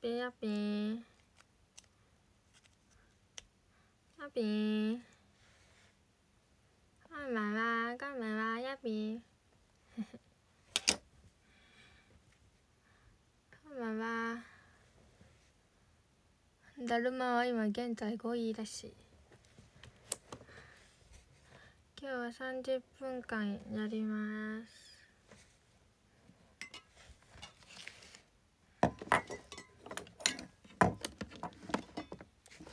ぺやぺーやぺーこんばんはこんばんはやぺー こんばんはだるまは今現在5位らしい今日は30分間やります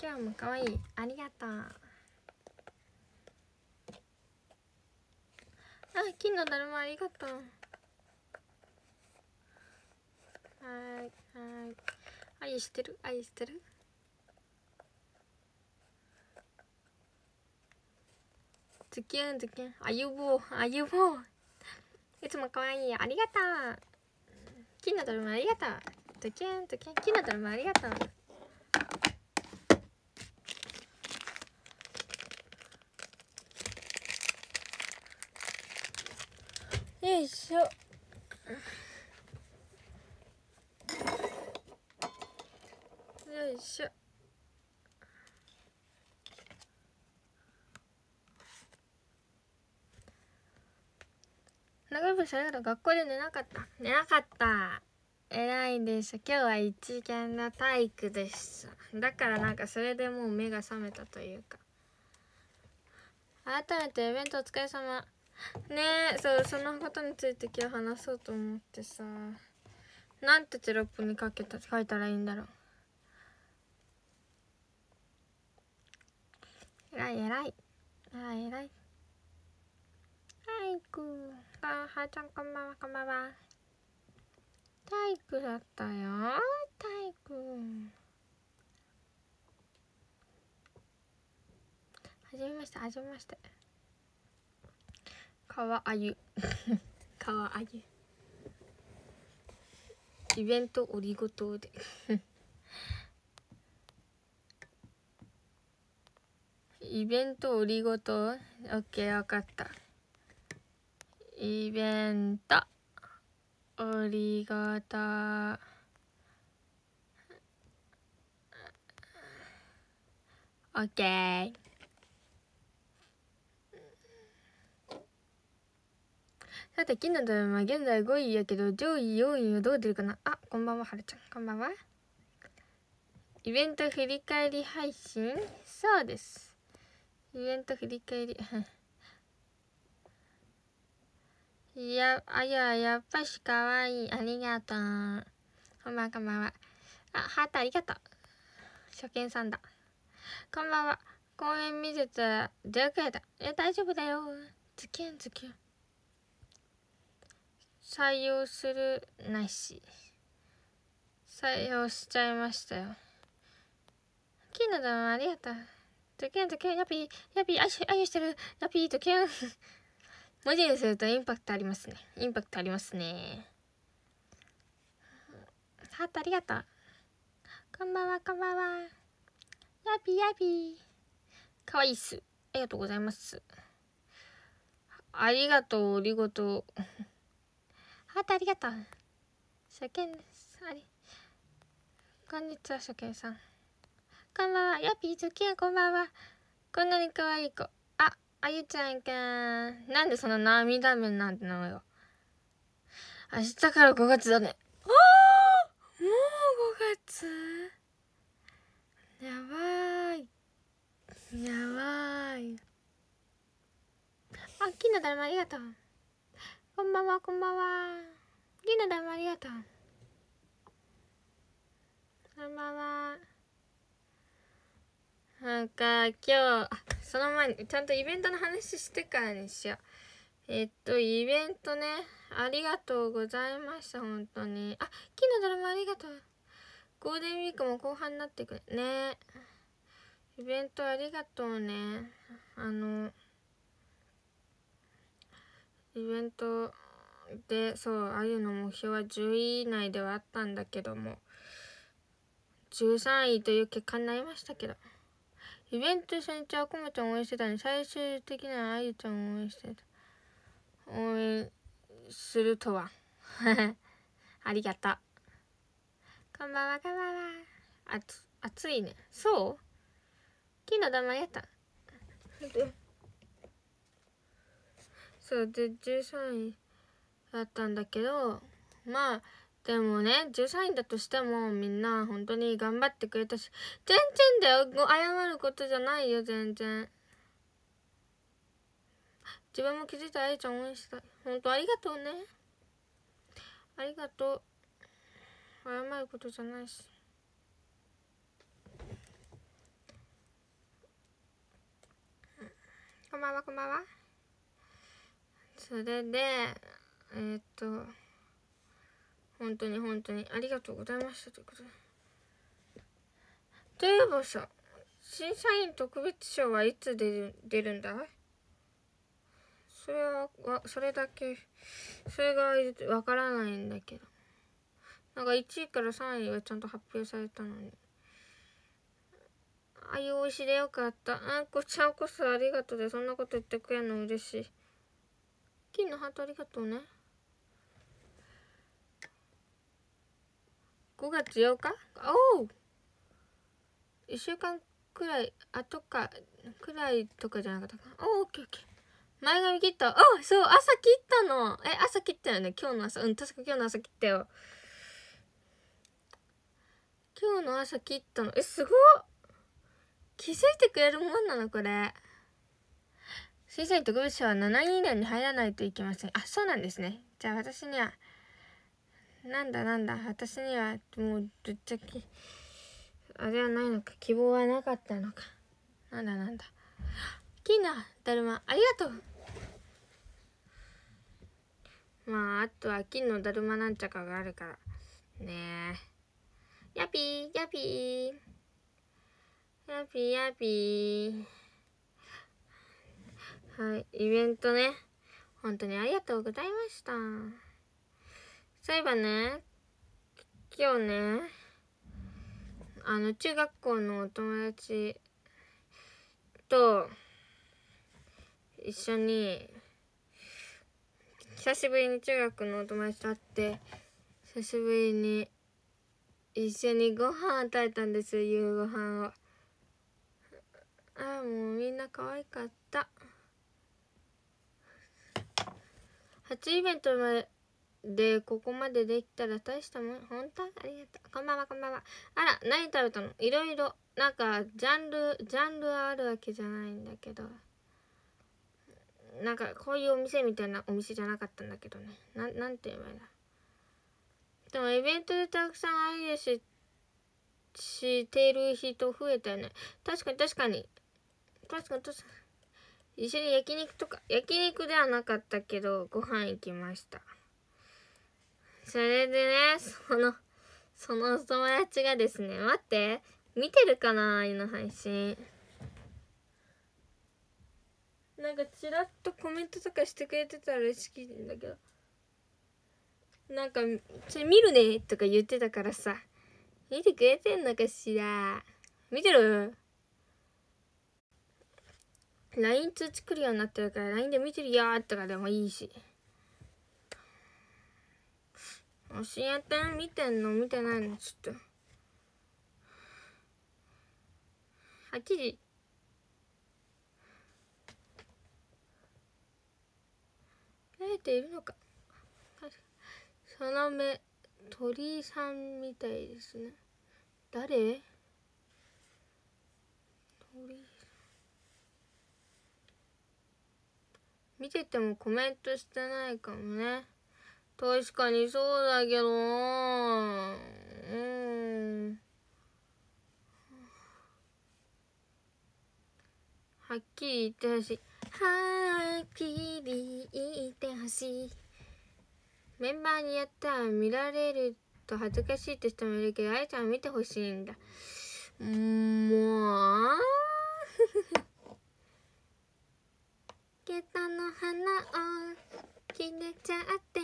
今日も可愛いありがとうあ金のだるまありがとうはいはい愛してる愛してるズキュンズキュンあゆぼうあゆぼういつも可愛いありがとう金のだるまありがとうズキュンズキュン金のだるまありがとういしょよいしょ長渕さんが学校で寝なかった寝なかった偉いです。今日は一元の体育です。だからなんかそれでもう目が覚めたというか改めてイベントお疲れ様ねそうそのことについて今日話そうと思ってさなんてテロップにかけた書いたらいいんだろう偉い偉い偉い偉い体育あはーちゃんこんばんはこんばんは体育だったよ体育はじめましてはじめまして川あゆ 川あゆイベントオリゴ糖で イベントオリゴ糖オッケー分かったイベントオリゴ糖オッケーさて、金のドラマは現在5位やけど、上位、4位はどう出るかなあ、こんばんは、はるちゃん。こんばんは。イベント振り返り配信そうです。イベント振り返り。いや、あや、やっぱしかわいい。ありがとう。こんばんは、こんばんは。あ、ハートありがとう。初見さんだ。こんばんは。公園見てたら出遅れた。え、大丈夫だよ。ズキュンズキュン。採用するないし採用しちゃいましたよキーナだありがとうとけんとけんやぴやぴあいしあいしてるやぴとけん文字にするとインパクトありますねインパクトありますねハートありがとうこんばんはこんばんはやぴやぴかわいいっすありがとうございますありがとう、ありがとう。ハートありがとう初見ですあれこんにちは初見さんこんばんはやっぴーズキやこんばんはこんなに可愛い子ああゆちゃんけんなんでその涙目なんてのよ明日から5月だねああもう5月やばいやばいあきのだるまありがとうこんばんは、こんばんは。りなだんありがとう。こんばんは。なんか、今日、あ、その前に、ちゃんとイベントの話してからにしよう。えっと、イベントね、ありがとうございました、本当に。あ、昨日ドラマありがとう。ゴールデンウィークも後半になってくるね。イベントありがとうね。あの、イベントでそうあゆの目標は10位以内ではあったんだけども13位という結果になりましたけどイベント初日はこもちゃん応援してたのに最終的にはあゆちゃんを応援してた応援するとは ありがとうこんばんはこんばんはあつ暑いねそう日の玉やったそうで13位だったんだけどまあでもね13位だとしてもみんな本当に頑張ってくれたし全然だよ謝ることじゃないよ全然自分も気づいたあいちゃん応援した本当ありがとうねありがとう謝ることじゃないしこんばんはこんばんはそれでえー、っと本当に本当にありがとうございましたということでといえばさ審査員特別賞はいつ出る出るんだいそれはそれだけそれがわからないんだけどなんか1位から3位はちゃんと発表されたのにああいうおいしでよかったあんこちゃんこそありがとうでそんなこと言ってくれるの嬉しい金のハートありがとうね5月8日おお1週間くらい後かくらいとかじゃなかったかなおおオッケー前髪切ったおそう朝切ったのえ朝切ったよね今日の朝うん確か今日の朝切ったよ今日の朝切ったのえすごっ気づいてくれるもんなのこれ先生に特別賞は7位以内に入らないといけませんあそうなんですねじゃあ私にはなんだなんだ私にはもうぶっちゃけあれはないのか希望はなかったのかなんだなんだ金のだるまありがとうまああとは金のだるまなんちゃかがあるからねえやぴーやぴーやぴーやぴーはい、イベントね。本当にありがとうございました。そういえばね、今日ね、あの、中学校のお友達と一緒に、久しぶりに中学のお友達と会って、久しぶりに一緒にご飯を食べたんです夕ご飯を。ああ、もうみんな可愛かった。初イベントまでここまでできたら大したもん本当ありがとうこんばんはこんばんはあら何食べたのいろいろなんかジャンルジャンルはあるわけじゃないんだけどなんかこういうお店みたいなお店じゃなかったんだけどねななんて言えばいいんだでもイベントでたくさんアイデアししてる人増えたよね確かに確かに確かに確かに一緒に焼肉とか焼肉ではなかったけどご飯行きましたそれでねそのその友達がですね待って見てるかな今の配信なんかちらっとコメントとかしてくれてたら嬉しいんだけどなんか「それ見るね」とか言ってたからさ見てくれてんのかしら見てる LINE 通知来るようになってるから LINE で見てるよとかでもいいし教えて見てんの見てないのちょっと8時慣れているのかその目鳥居さんみたいですね誰鳥見ててもコメントしてないかもね確かにそうだけどうんはっきり言ってほしいはっきり言ってほしいメンバーにやったら見られると恥ずかしいって人もいるけどあいちゃん見てほしいんだもうげたの花をひねちゃって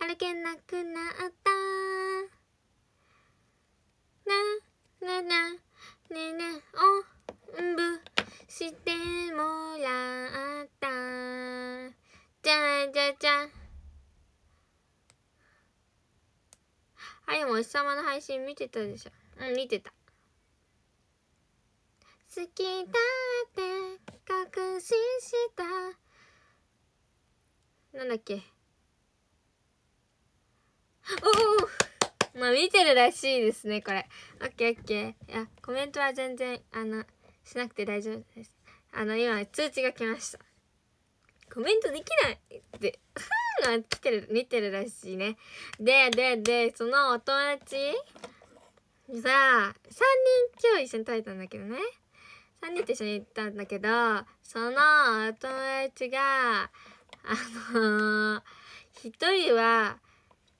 歩けなくなったなななねねおんぶしてもらったじゃじゃじゃはい、もお日様の配信見てたでしょうん見てた好きだって隠ししたなんだっけおおまあ見てるらしいですねこれオッケーオッケーいやコメントは全然あのしなくて大丈夫ですあの今通知が来ましたコメントできないってふの 来てる見てるらしいねでででそのお友達さあ3人今日一緒に炊いたんだけどね3人と一緒に行ったんだけどそのお友達があのー、1人は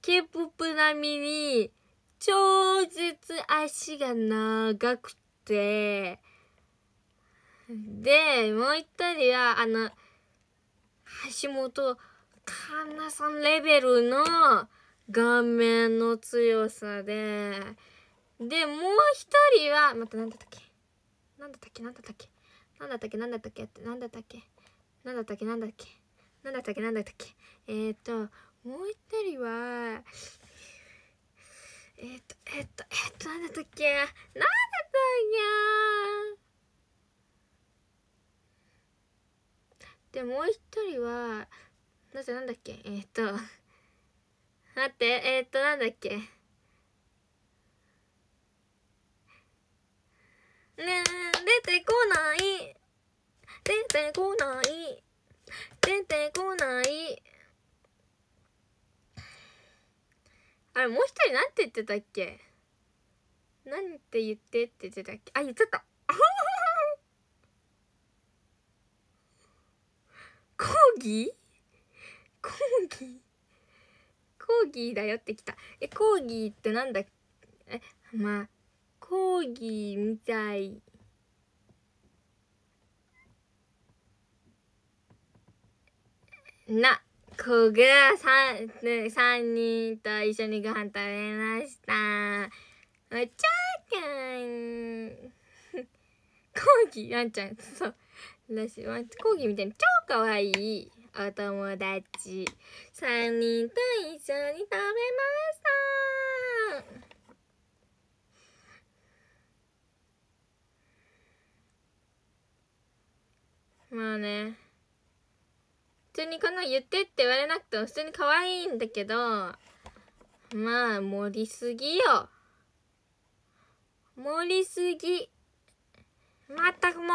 k p o p 並みに超絶足が長くてでもう1人はあの橋本環奈さんレベルの顔面の強さででもう1人はまた何だったっけなんだったっけなんだったっけなんだったっけなんだったっけってなんだったっけなんだったっけなんだっけなんだったっけなんだったっけえっ、ともう一人はえっ、とえっ、とえっ、となんだったっけなんだったっけでもう一人はなぜなんだっけえっ、と待ってえっ、となんだっけねえ、出てこない。出てこない。出てこない。あれ、もう一人なんて言ってたっけなんて言ってって言ってたっけあ、言っちゃった。講義講義講義だよってきた。え、講義ってなんだえ、まあ。コーギーみたい。な、こぐらさん、三人と一緒にご飯食べました。おちゃーくん。ギー、ワンちゃん、そう。私、ワン、ギーみたいに超かわいい。お友達。三人と一緒に食べました。ね普通にこの言ってって言われなくても普通に可愛いんだけどまあ盛りすぎよ盛りすぎまったくも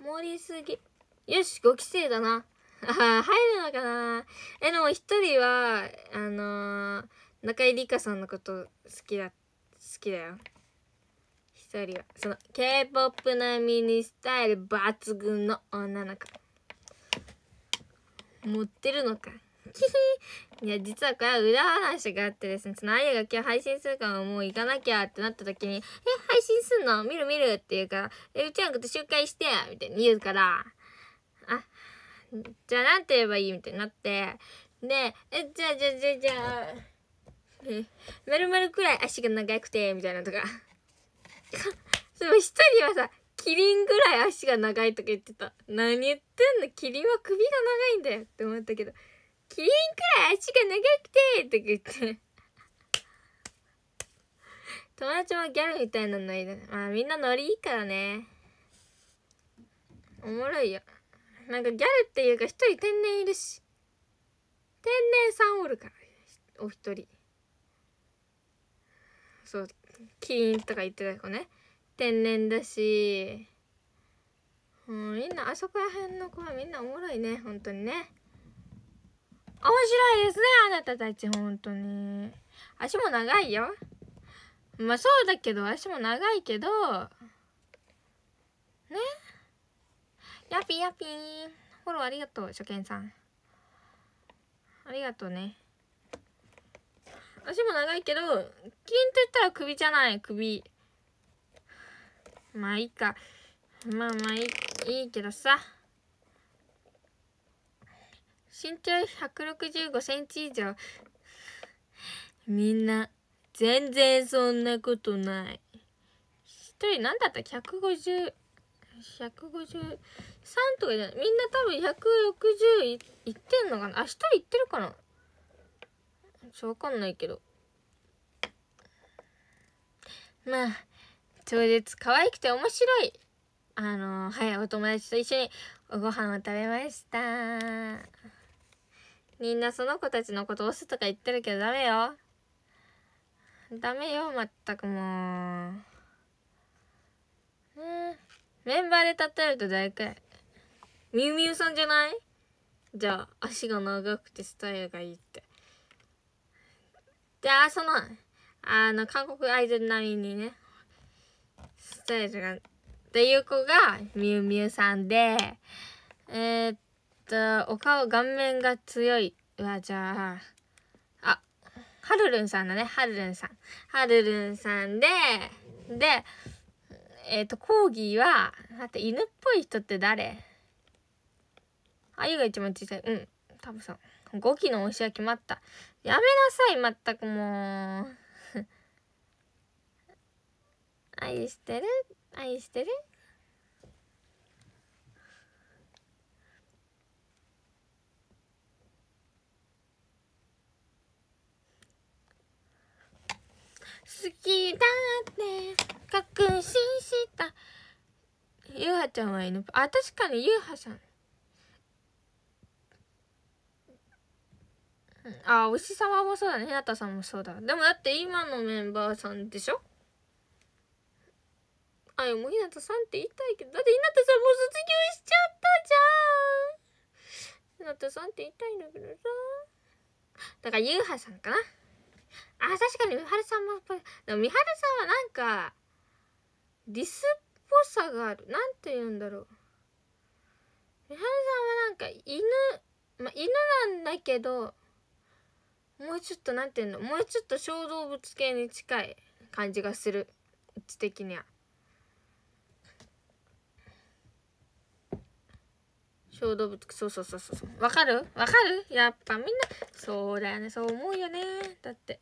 う盛りすぎよし5期生だなああ、入るのかなえでも一人はあのー、中井梨花さんのこと好きだ好きだよ1人はその k p o p 並みにスタイル抜群の女の子持ってるのか いや実はこれは裏話があってですねそのあゆが今日配信するからもう行かなきゃってなった時に「え配信すんの見る見る」って言うから「えうちらのこと紹介して」みたいに言うから「あじゃあ何て言えばいい?」みたいになってで「えじゃあじゃあじゃあじゃあ」え「まるくらい足が長くて」みたいなとか。その一人はさ、キリンぐらい足が長いとか言ってた。何言ってんのキリンは首が長いんだよって思ったけど、キリンくらい足が長くてとか言って。友達もギャルみたいなのいる。まあみんなノリいいからね。おもろいよ。なんかギャルっていうか一人天然いるし。天然さんおるから。お一人。そうキーンとか言ってた子ね天然だし、うん、みんなあそこら辺の子はみんなおもろいね本当にね面白いですねあなたたち本当に足も長いよまあそうだけど足も長いけどねやぴやぴフォローありがとう初見さんありがとうね足も長いけどキリンと言ったら首じゃない首まあいいかまあまあいいいいけどさ身長1 6 5ンチ以上みんな全然そんなことない一人なんだった150153とかじゃないみんな多分160いいってんのかなあ一人いってるかなちょわかんないけどまあ超絶可愛くて面白いあのはいお友達と一緒にご飯を食べましたみんなその子たちのこと押すとか言ってるけどダメよダメよまったくもう、うん、メンバーで例えると大体みゆみゆさんじゃないじゃあ足が長くてスタイルがいいってじゃあ、その、あの、韓国アイドル並みにね、スタイルが、ていう子が、みゆみゆさんで、えー、っと、お顔、顔面が強い。は、じゃあ、あ、はるるんさんだね、はるるんさん。はるるんさんで、で、えっ、と、コーギーは、だって犬っぽい人って誰あゆが一番小さい。うん、多分そう。5期の推しは決まった。やめなさい、まったくもう。愛してる愛してる好きだって確信したゆうはちゃんは犬ぬあ確かにゆうはさんああ、牛様もそうだね。なたさんもそうだ。でもだって今のメンバーさんでしょあ、でもなたさんって言いたいけど、だってなたさんも卒業しちゃったじゃん。なたさんって言いたいんだけどさ。だから、ゆうはさんかな。あ、確かにみはるさんも、でもみはるさんはなんか、ディスっぽさがある。なんて言うんだろう。みはるさんはなんか犬、まあ、犬なんだけど、もうちょっと何て言うのもうちょっと小動物系に近い感じがするうち的には小動物そうそうそうそうわかるわかるやっぱみんなそうだよねそう思うよねだって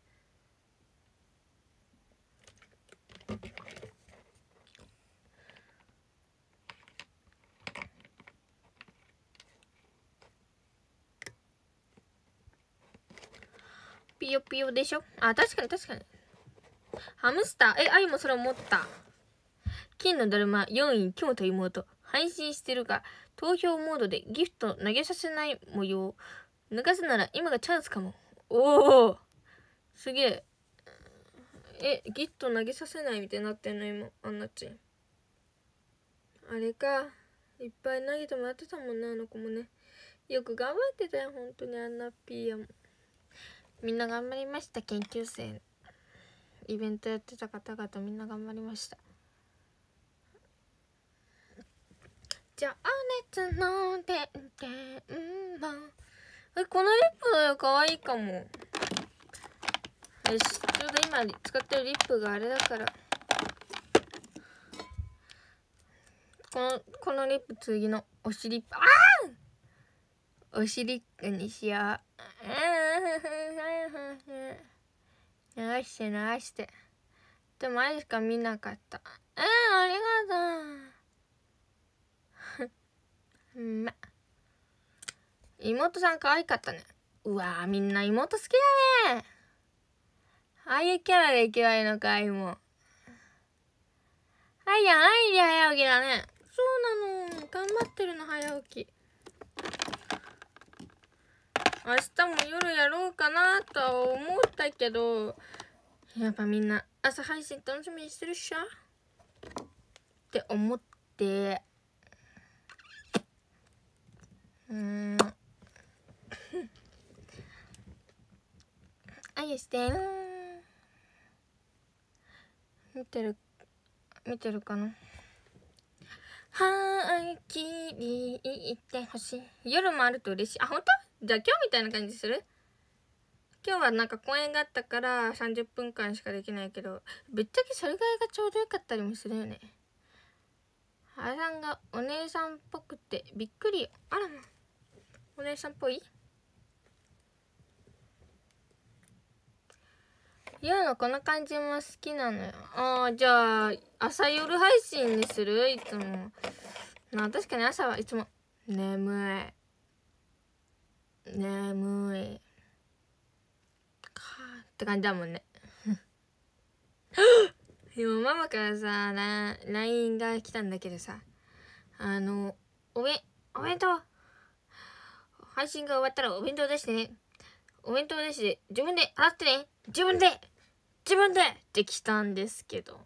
ピヨピヨでしょあ、確かに確かに。ハムスター。え、あいもそれ思った。金のだるま4位、今日と妹。配信してるが、投票モードでギフト投げさせない模様。抜かすなら今がチャンスかも。おおすげえ。え、ギフト投げさせないみたいになってんの今、あんなちん。あれか。いっぱい投げてもらってたもんな、あの子もね。よく頑張ってたよ、本当にあんなピーヤも。みんな頑張りました研究生イベントやってた方々みんな頑張りましたあ熱の電電波えこのリップだよ可愛いかもえちょうど今使ってるリップがあれだからこのこのリップ次のお尻リップああおしりっくにしよう。流 して流して。でもあれしか見なかった。うん、ありがとう。うま。妹さん可愛かったね。うわみんな妹好きだね。ああいうキャラでいけばいいのか、いも。はいやん、はいで早起きだね。そうなの。頑張ってるの、早起き。明日も夜やろうかなとは思ったけどやっぱみんな朝配信楽しみにしてるっしょって思ってうんあゆして見てる見てるかなはっきり言ってほしい夜もあると嬉しいあ本当じゃあ今日みたいな感じする今日はなんか公演があったから30分間しかできないけどぶっちゃけそれぐらいがちょうどよかったりもするよねあさんがお姉さんっぽくてびっくりあらお姉さんっぽいうのこの感じも好きなのよああじゃあ朝夜配信にするいつもまあ確かに朝はいつも眠い眠いかって感じだもんね今 ママからさ LINE が来たんだけどさあのおめお弁当配信が終わったらお弁当出してねお弁当出して自分で洗ってね自分で自分でって来たんですけど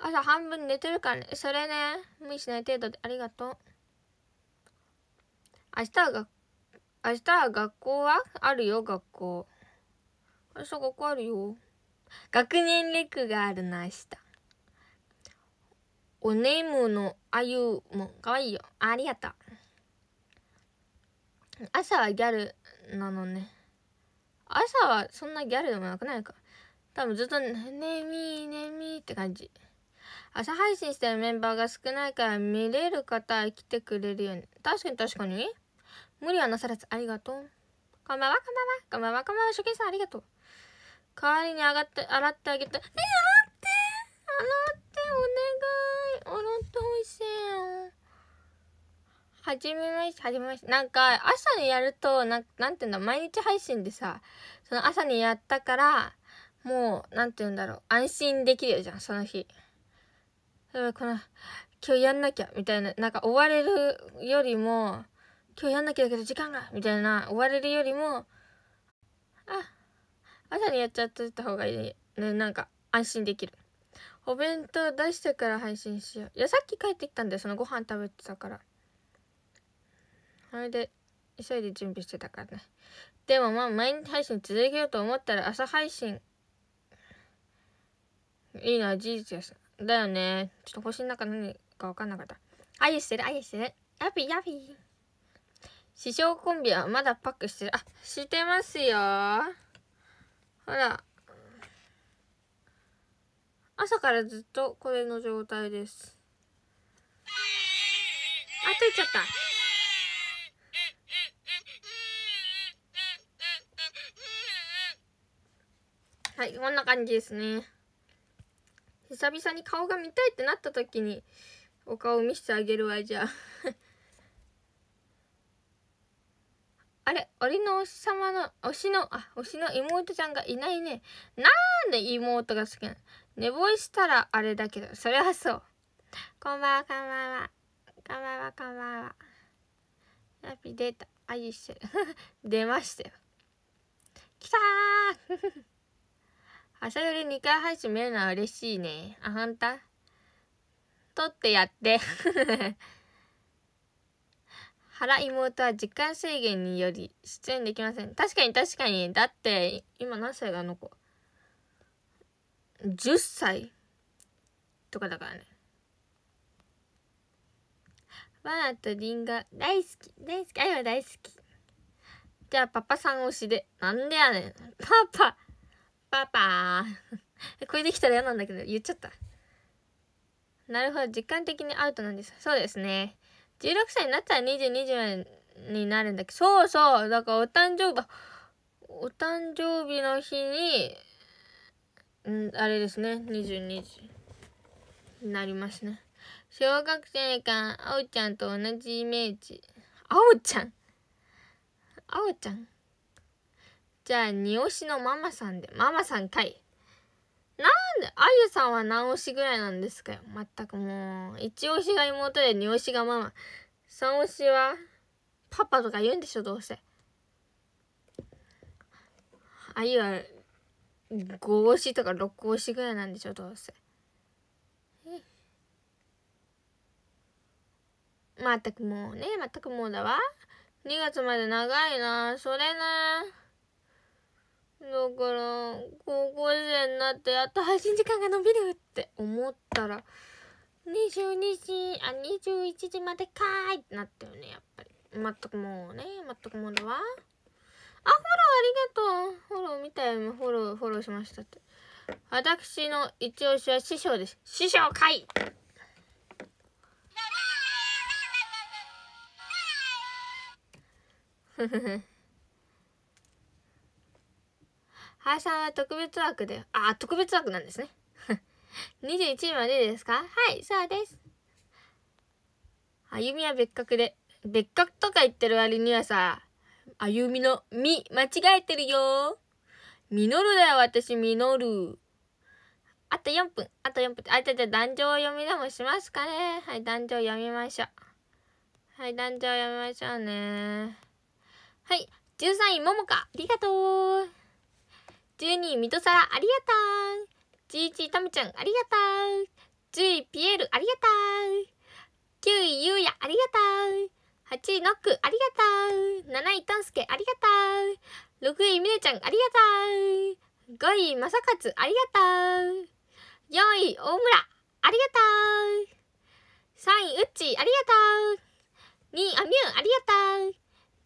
朝半分寝てるからね。それね、無理しない程度でありがとう。明日はが、明日は学校はあるよ、学校。明日学校あるよ。学年レクがあるな、明日。おねむのあゆもかわいいよ。ありがとう。朝はギャルなのね。朝はそんなギャルでもなくないか。多分ずっとね、ねみねみって感じ。朝配信してるメンバーが少ないから見れる方来てくれるよね。確かに確かに。無理はなさらずありがとう。こんばんは、こんばんは、こんばんは、こんばんは、初見さんありがとう。代わりに上がって、洗ってあげてえ、洗って洗ってお願い洗ってほしいよ。はじめまして、はじめまして。なんか、朝にやると、なん、なんていうんだ、毎日配信でさ、その朝にやったから、もう、なんていうんだろう、安心できるじゃん、その日。この今日やんなきゃみたいななんか追われるよりも今日やんなきゃだけど時間がみたいな追われるよりもあ朝にやっちゃってた方がいい、ね、なんか安心できるお弁当出してから配信しよういやさっき帰ってきたんだよそのご飯食べてたからそれで急いで準備してたからねでもまあ毎日配信続けようと思ったら朝配信いいのは事実ですだよね。ちょっと星の中何か分かんなかった。あゆしてる、あゆしてる。やぴやぴ。師匠コンビはまだパックしてる。あ、してますよ。ほら。朝からずっとこれの状態です。あ、ついちゃった。はい、こんな感じですね。久々に顔が見たいってなった時にお顔見せてあげるわじゃあ あれ俺のおし様の推しのあ推しの妹ちゃんがいないねなんで妹が好きなの寝坊したらあれだけどそれはそうこんばんはこんばんはこんばんはこんばんはラピ出た愛してる 出ましたよきたー朝より2回配信見るのは嬉しいね。あ、ほんと撮ってやって。腹妹は時間制限により出演できません。確かに確かに。だって、今何歳があの子 ?10 歳とかだからね。バナとリンゴ大好き。大好き。あいは大好き。じゃあパパさん推しで。なんでやねん。パパ。パパ これできたら嫌なんだけど言っちゃったなるほど実感的にアウトなんですそうですね16歳になったら2020になるんだけどそうそうだからお誕生日お誕生日の日にんあれですね22時になりますね小学生かあおちゃんと同じイメージあおちゃんあおちゃんじゃあ、に押しのママさんで。ママさんかい。なんで、あゆさんは何推しぐらいなんですかよ。まったくもう。一押しが妹で、二押しがママ。三推しは、パパとか言うんでしょ、どうせ。あゆは、五押しとか六押しぐらいなんでしょ、どうせ。まったくもうね、まったくもうだわ。2月まで長いな。それな。だから、高校生になってやっと配信時間が伸びるって思ったら、22時、あ、21時までかーいってなったよね、やっぱり。まったくもうね、まったくもうだわ。あ、フォローありがとう。フォロー見たよ、フォロー、フォローしましたって。私の一押しは師匠です。師匠かいふふふ。林さんは特別枠で、あ、特別枠なんですね。21 位までですかはい、そうです。歩みは別格で、別格とか言ってる割にはさ、歩みの、み、間違えてるよ。実るだよ、私、実る。あと4分、あと4分。あ、じゃじゃ、壇上読みでもしますかね。はい、壇上読みましょう。はい、壇上読みましょうね。はい、13位、ももか。ありがとう。12位、ミトサラ、ありがとう。11位、タムちゃん、ありがとう。10位、ピエール、ありがとう。9位、ゆうや、ありがとう。8位、ノック、ありがとう。7位、トンスケ、ありがとう。6位、みねちゃん、ありがとう。5位、まさかつ、ありがとう。4位、大村、ありがとう。3位、うっち、ありがとう。2位、アミューありがとう。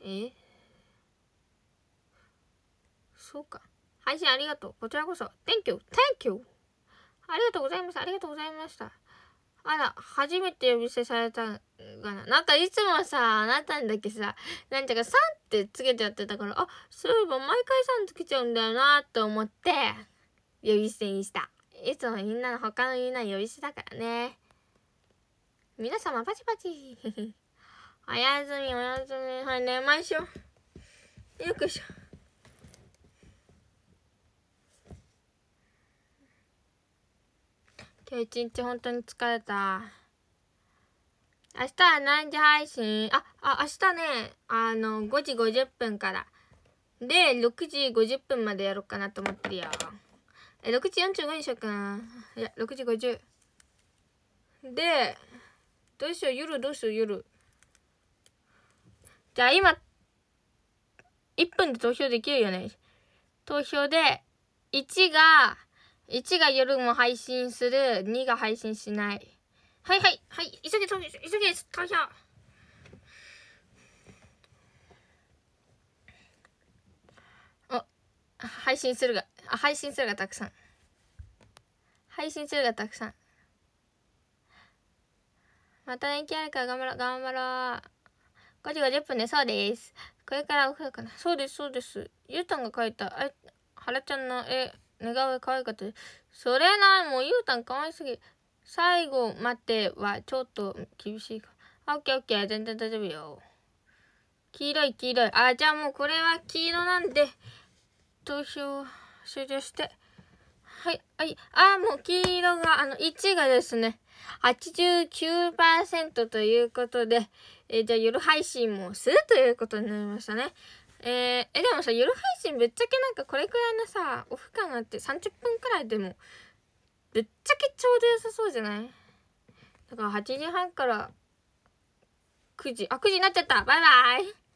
えそうか。配信ありがとう。こちらこそ。Thank you! Thank you! ありがとうございました。ありがとうございました。あら、初めて呼び捨てされたがな。なんかいつもさ、あなたにだけさ、なんていうか、さんってつけちゃってたから、あ、そういえば毎回さんつけちゃうんだよなと思って、呼び捨てにした。いつもみんなの他のみんな呼び捨てだからね。皆様パチパチ。おやすみおやすみはい寝ましょうよくしょ今日一日本当に疲れた。明日は何時配信あ、あ、明日ね、あの、5時50分から。で、6時50分までやろうかなと思ってるよ。え、6時45にしようかな。いや、6時50。で、どうしよう、夜どうしよう、夜。じゃあ今、1分で投票できるよね。投票で、1が、1が夜も配信する、2が配信しない。はいはい、はい、急げ投票、急げ投票。お、配信するが、あ、配信するがたくさん。配信するがたくさん。また人気あるから頑張ろう、頑張ろう。5時50分でそうですこれからお風呂かなそうですそうですゆうたんが描いたあ原ちゃんの絵似顔絵可愛かったです。それなもうゆうたん可愛すぎ最後待てはちょっと厳しいかオッケーオッケー全然大丈夫よ黄色い黄色いあじゃあもうこれは黄色なんで投票終了してはいはいあもう黄色があの1がですね89%ということでえー、じゃあ夜配信もするということになりましたね。えー、え、でもさ、夜配信ぶっちゃけなんかこれくらいのさ、オフ感があって30分くらいでも、ぶっちゃけちょうど良さそうじゃないだから8時半から9時、あ、9時になっちゃったバイバイ